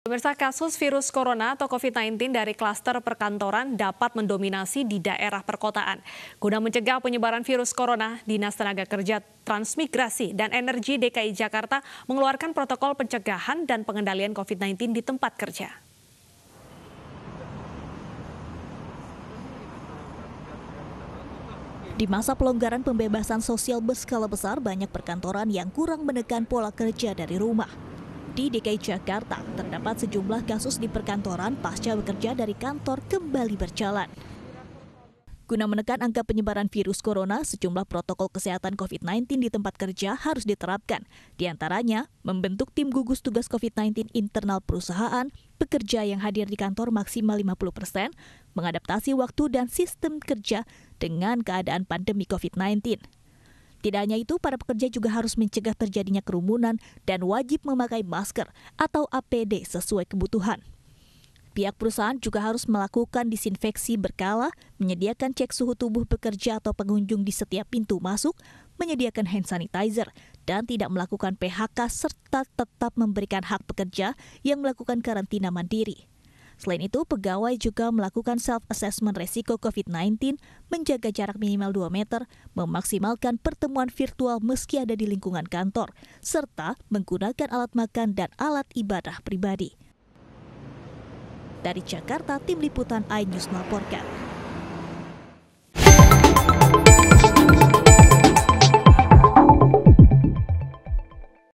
Pemirsa kasus virus corona atau COVID-19 dari klaster perkantoran dapat mendominasi di daerah perkotaan. Guna mencegah penyebaran virus corona, Dinas Tenaga Kerja Transmigrasi dan Energi DKI Jakarta mengeluarkan protokol pencegahan dan pengendalian COVID-19 di tempat kerja. Di masa pelonggaran pembebasan sosial berskala besar, banyak perkantoran yang kurang menekan pola kerja dari rumah di DKI Jakarta, terdapat sejumlah kasus di perkantoran pasca bekerja dari kantor kembali berjalan. Guna menekan angka penyebaran virus corona, sejumlah protokol kesehatan COVID-19 di tempat kerja harus diterapkan. Di antaranya, membentuk tim gugus tugas COVID-19 internal perusahaan, pekerja yang hadir di kantor maksimal 50 persen, mengadaptasi waktu dan sistem kerja dengan keadaan pandemi COVID-19. Tidak hanya itu, para pekerja juga harus mencegah terjadinya kerumunan dan wajib memakai masker atau APD sesuai kebutuhan. Pihak perusahaan juga harus melakukan disinfeksi berkala, menyediakan cek suhu tubuh pekerja atau pengunjung di setiap pintu masuk, menyediakan hand sanitizer, dan tidak melakukan PHK serta tetap memberikan hak pekerja yang melakukan karantina mandiri. Selain itu, pegawai juga melakukan self-assessment resiko COVID-19, menjaga jarak minimal 2 meter, memaksimalkan pertemuan virtual meski ada di lingkungan kantor, serta menggunakan alat makan dan alat ibadah pribadi. Dari Jakarta, Tim Liputan iNews melaporkan.